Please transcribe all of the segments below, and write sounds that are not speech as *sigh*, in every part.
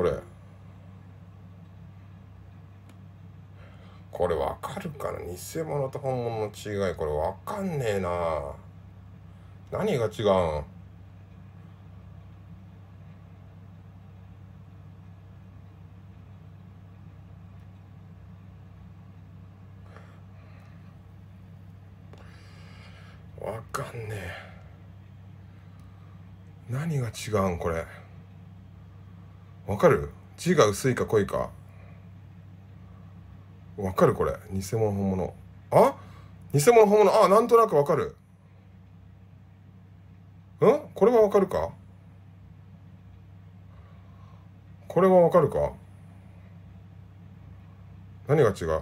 これこれわかるかな偽物と本物の違いこれわかんねえな何が違うんわかんねえ何が違うんこれわかる字が薄いか濃いかわかるこれ偽物本物あ偽物本物あなんとなくわかるんこれはわかるかこれはわかるか何が違う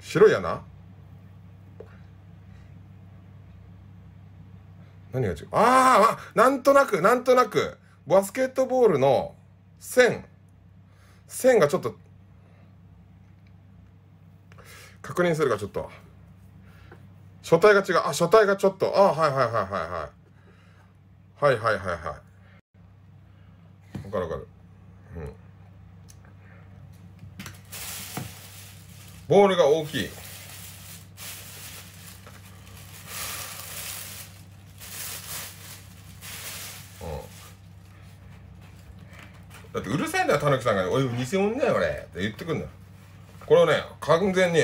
白い穴何が違うああなんとなくなんとなくバスケットボールの線、線がちょっと、確認するか、ちょっと。書体が違う。あ、書体がちょっと。あ、はいはいはいはいはい。はいはいはいはい。わかるわかる。うん。ボールが大きい。だってうるさいんだよ、たぬきさんが。おい、偽物だよ、これ。って言ってくんだよ。これをね、完全に、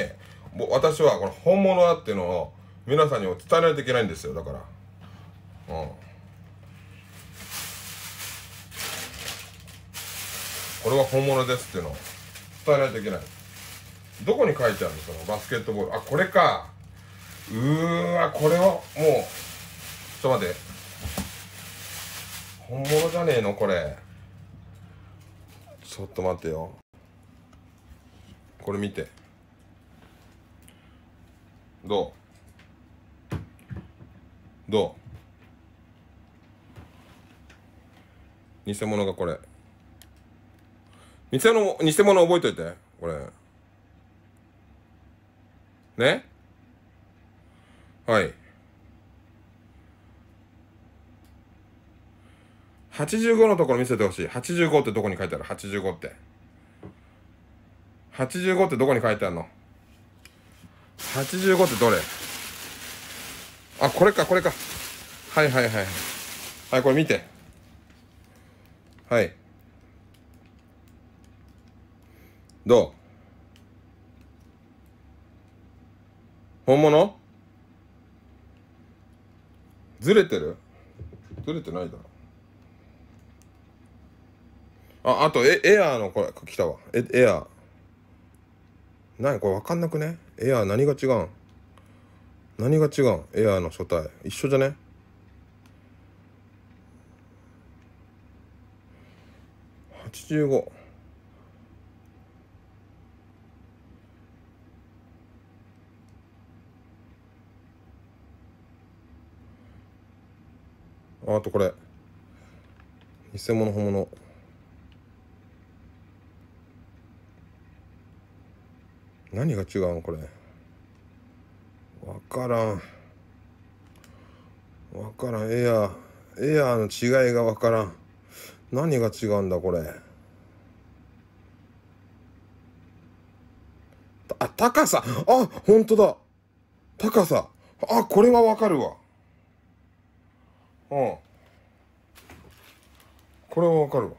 もう私はこれ本物だっていうのを皆さんにも伝えないといけないんですよ、だから。うん。これは本物ですっていうのを伝えないといけない。どこに書いてあるのそのバスケットボール。あ、これか。うーわ、これはもう、ちょっと待って。本物じゃねえのこれ。ちょっと待ってよこれ見てどうどう偽物がこれ偽物偽物覚えといてこれねはい85のところ見せてほしい。85ってどこに書いてある ?85 って。85ってどこに書いてあるの ?85 ってどれあ、これか、これか。はいはいはい。はい、これ見て。はい。どう本物ずれてるずれてないだろ。あ、あとエ、エアーの、これ、来たわ。え、エアー。何これわかんなくねエアー何が違うん何が違うんエアーの書体。一緒じゃね85。あとこれ偽物本物何が違うのこれ分からん分からんエアーエアーの違いが分からん何が違うんだこれあ高さあ本当だ高さあこれは分かるわうんこれは分かるわ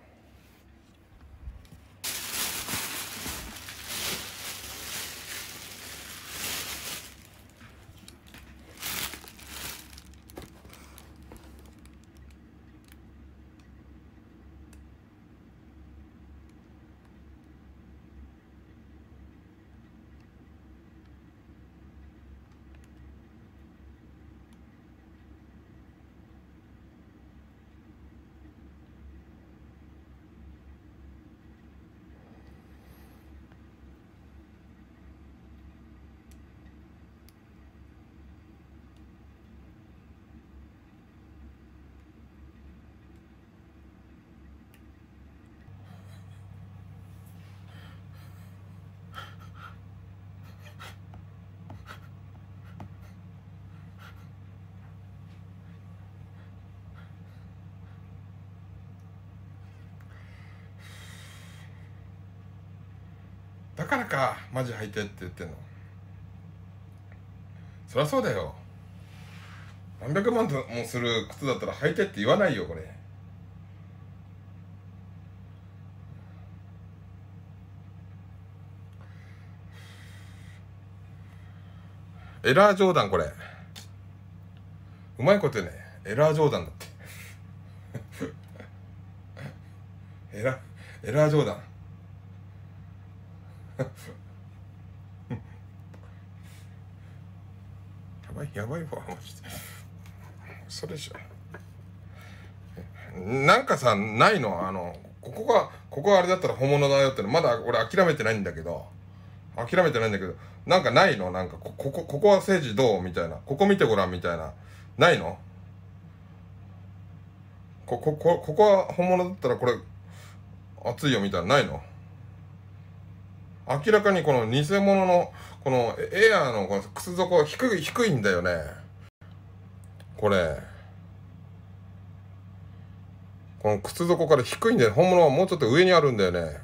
だからかマジ履いてって言ってんのそりゃそうだよ何百万もする靴だったら履いてって言わないよこれエラー冗談これうまいことねエラー冗談だってエラ *laughs* エラー冗談やばいやばいわマジでそれじゃなんかさないのあのここがここがあれだったら本物だよってのまだ俺諦めてないんだけど諦めてないんだけどなんかないのなんかここここは政治どうみたいなここ見てごらんみたいなないのここここは本物だったらこれ熱いよみたいなないの明らかにこの偽物の、このエアーのこの靴底は低い、低いんだよね。これ。この靴底から低いんだよ。本物はもうちょっと上にあるんだよね。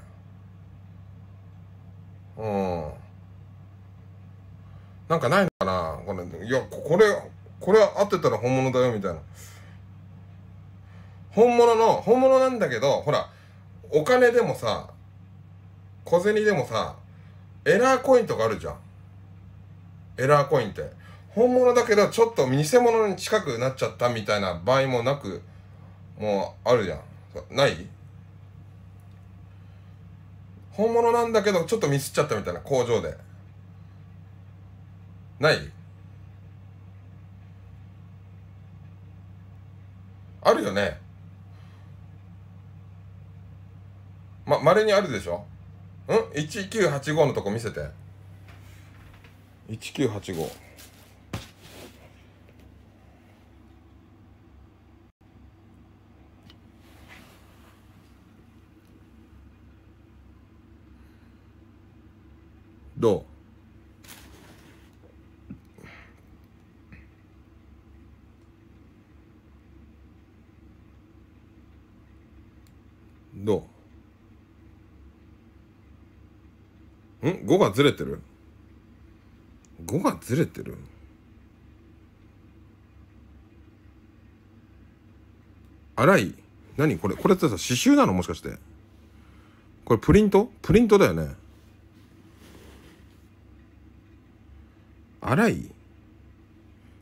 うん。なんかないのかなこれ、いや、これ、これは合ってたら本物だよ、みたいな。本物の、本物なんだけど、ほら、お金でもさ、小銭でもさ、エラーコインとかあるじゃん。エラーコインって。本物だけど、ちょっと偽物に近くなっちゃったみたいな場合もなく、もうあるじゃん。ない本物なんだけど、ちょっとミスっちゃったみたいな、工場で。ないあるよね。ま、稀にあるでしょうん ?1985 のとこ見せて1985どうどうん ?5 がずれてる ?5 がずれてる荒い何これこれってさ刺繍なのもしかしてこれプリントプリントだよね荒い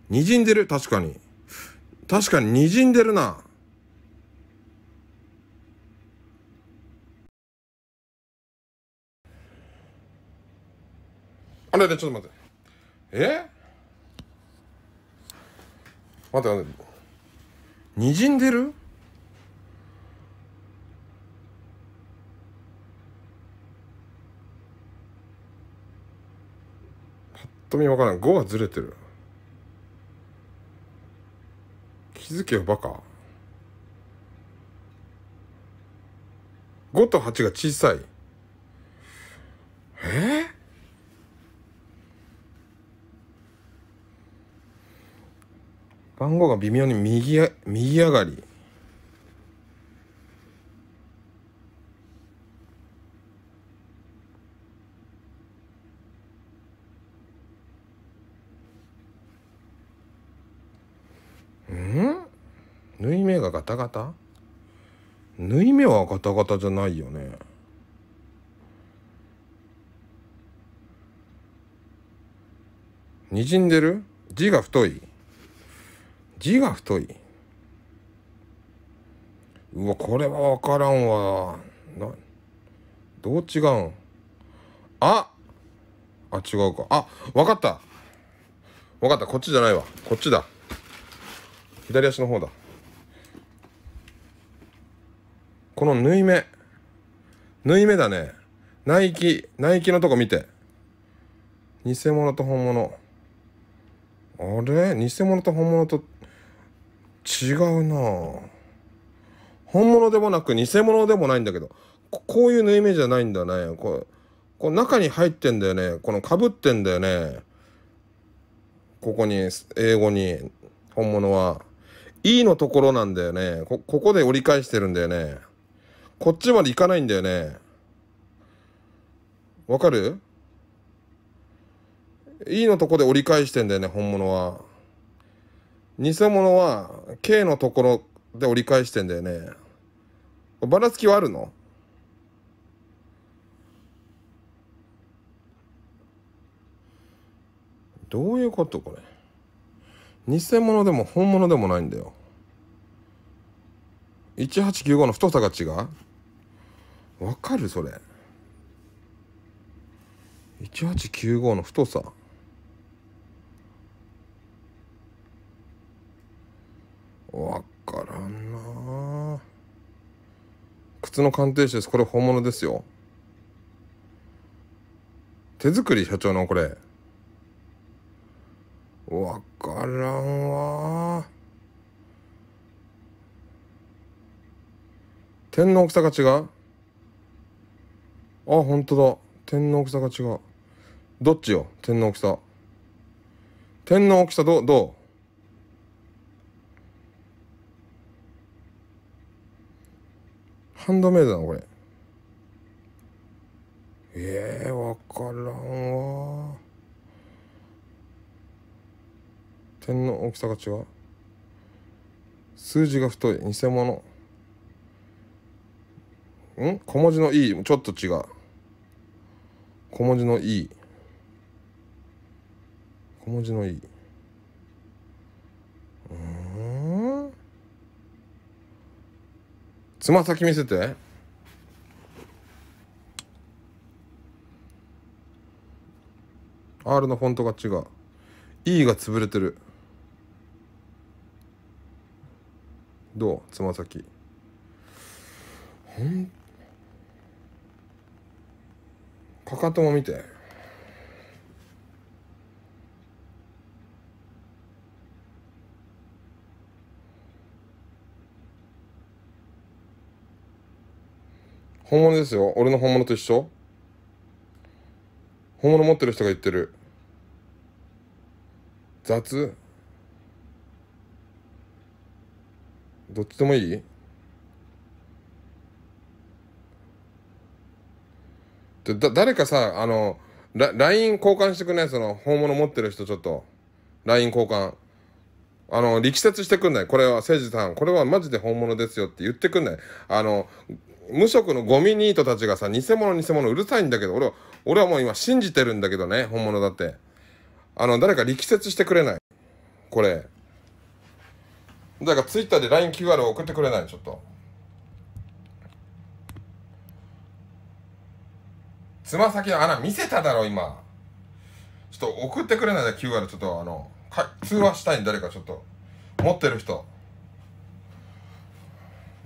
にじんでる確かに確かににじんでるなあれでちょっと待ってえ待って待ってにじんでるぱっと見分からん5はずれてる気づけよバカ5と8が小さいえー番号が微妙に右右上がりん縫い目がガタガタ縫い目はガタガタじゃないよねにじんでる字が太い字が太いうわこれは分からんわなどう違うんああ違うかあ分かった分かったこっちじゃないわこっちだ左足の方だこの縫い目縫い目だねナイキナイキのとこ見て偽物と本物あれ偽物と本物と違うな本物でもなく偽物でもないんだけどこういう縫い目じゃないんだねここ中に入ってんだよねこのかぶってんだよねここに英語に本物は E のところなんだよねここで折り返してるんだよねこっちまで行かないんだよねわかる ?E のとこで折り返してんだよね本物は。偽物は K のところで折り返してんだよね。ばらつきはあるのどういうことこれ。偽物でも本物でもないんだよ。1895の太さが違うわかるそれ。1895の太さ。わからんな靴の鑑定士です。これ本物ですよ。手作り社長のこれ。わからんわ点の大きさが違うあ、本当だ。点の大きさが違う。どっちよ点の大きさ。点の大きさど、どうハンドメイドなのこれ。ええー、わからんわ。点の大きさが違う。数字が太い。偽物。ん小文字の E ちょっと違う。小文字の E。小文字の E。つま先見せてアールのフォントが違う E が潰れてるどうつま先ほんかかとも見て本物ですよ。俺の本物と一緒本物持ってる人が言ってる。雑どっちでもいいだ誰かさ、あの、LINE 交換してくんないその、本物持ってる人ちょっと。LINE 交換。あの、力説してくんないこれは、誠治さん、これはマジで本物ですよって言ってくんないあの、無職のゴミニートたちがさ、偽物偽物うるさいんだけど、俺は、俺はもう今信じてるんだけどね、本物だって。あの、誰か力説してくれない。これ。だから Twitter で LINEQR を送ってくれない、ちょっと。つま先の穴見せただろ、今。ちょっと送ってくれないで、QR ちょっとあの、通話したいん誰かちょっと。持ってる人。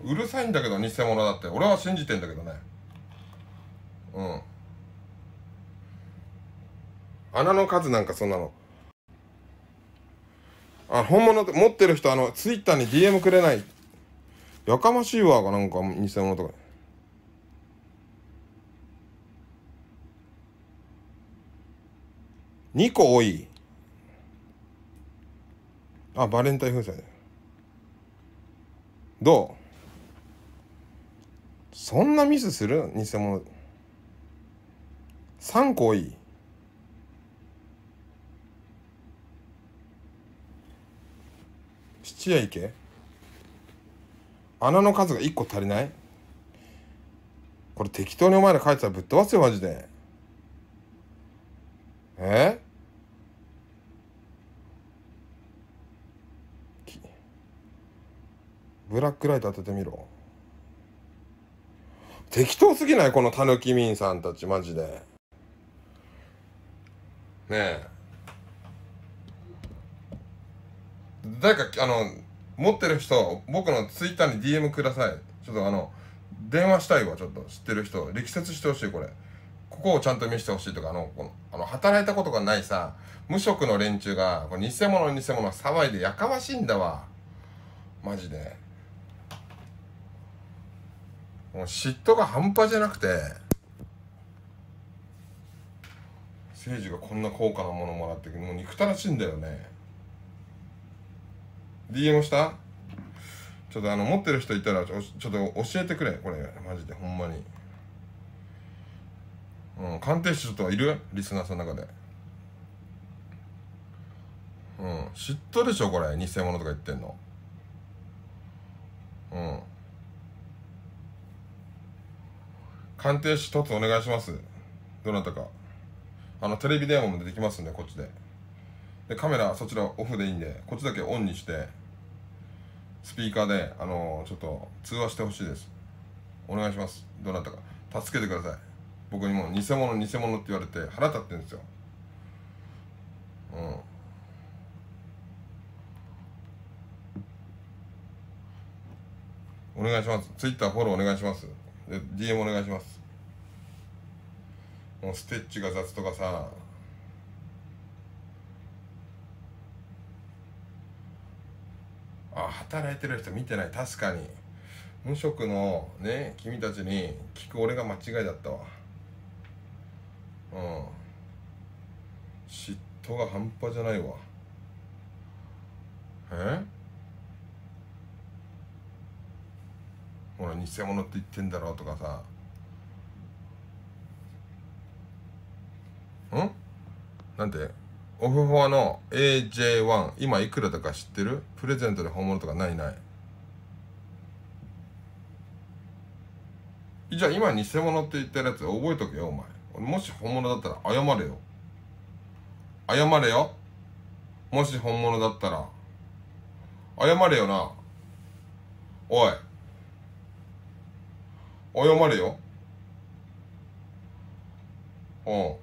うるさいんだけど偽物だって俺は信じてんだけどねうん穴の数なんかそんなのあ本物持ってる人あのツイッターに DM くれないやかましいわなんか偽物とか2個多いあバレンタイン風船どうそんなミスする偽物3個多い質屋行け。穴の数が1個足りないこれ適当にお前ら書いてたらぶっ飛ばすよマジでえブラックライト当ててみろ適当すぎないこのたぬきみんさんたちマジでねえ誰かあの持ってる人僕のツイッターに DM くださいちょっとあの電話したいわちょっと知ってる人力説してほしいこれここをちゃんと見せてほしいとかあのこのあの働いたことがないさ無職の連中がこれ偽物偽物騒いでやかましいんだわマジで。もう嫉妬が半端じゃなくて誠治がこんな高価なものもらってもう憎たらしいんだよね DM したちょっとあの持ってる人いたらちょちょっと教えてくれこれマジでほんまにうん鑑定士とはいるリスナーさんの中でうん嫉妬でしょこれ偽物とか言ってんのうん鑑定士一つお願いしますどなたかあのテレビ電話も出てきますんでこっちででカメラそちらオフでいいんでこっちだけオンにしてスピーカーであのー、ちょっと通話してほしいですお願いしますどなたか助けてください僕にも偽物偽物って言われて腹立ってんですようんお願いします。ツイッターフォローお願いします。で、DM お願いします。もうステッチが雑とかさあ働いてる人見てない確かに無職のね君たちに聞く俺が間違いだったわうん嫉妬が半端じゃないわえほら偽物って言ってんだろうとかさんなんてオフフォアの AJ1 今いくらだか知ってるプレゼントで本物とかないないじゃあ今偽物って言ってるやつ覚えとけよお前もし本物だったら謝れよ謝れよもし本物だったら謝れよなおい謝れようん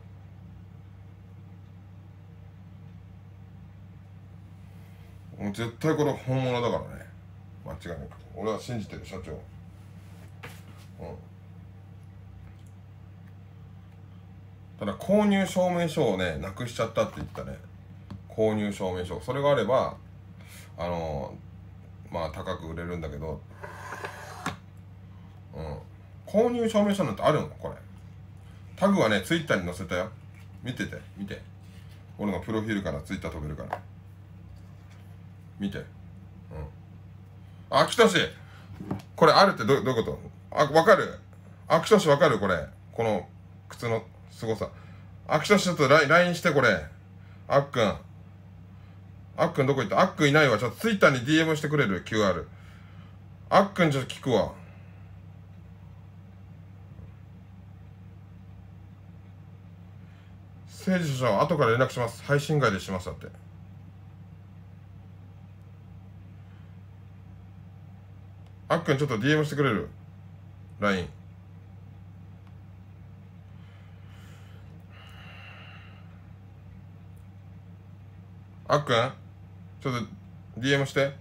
もう絶対これ本物だからね間違いなく俺は信じてる社長うんただ購入証明書をねなくしちゃったって言ったね購入証明書それがあればあのー、まあ高く売れるんだけどうん購入証明書なんてあるのこれタグはねツイッターに載せたよ見てて見て俺のプロフィールからツイッター飛べるから見て。うん。秋田市これあるってどどういうことあ、わかる秋田市わかるこれ。この靴の凄さ。秋田市ちょっと LINE してこれ。あっくん。あっくんどこ行ったあっくんいないわ。ちょっと Twitter に DM してくれる ?QR。あっくんちょっと聞くわ。政治所長後から連絡します配信外でしますだってあっくんちょっと DM してくれる ?LINE。あっくんちょっと DM して。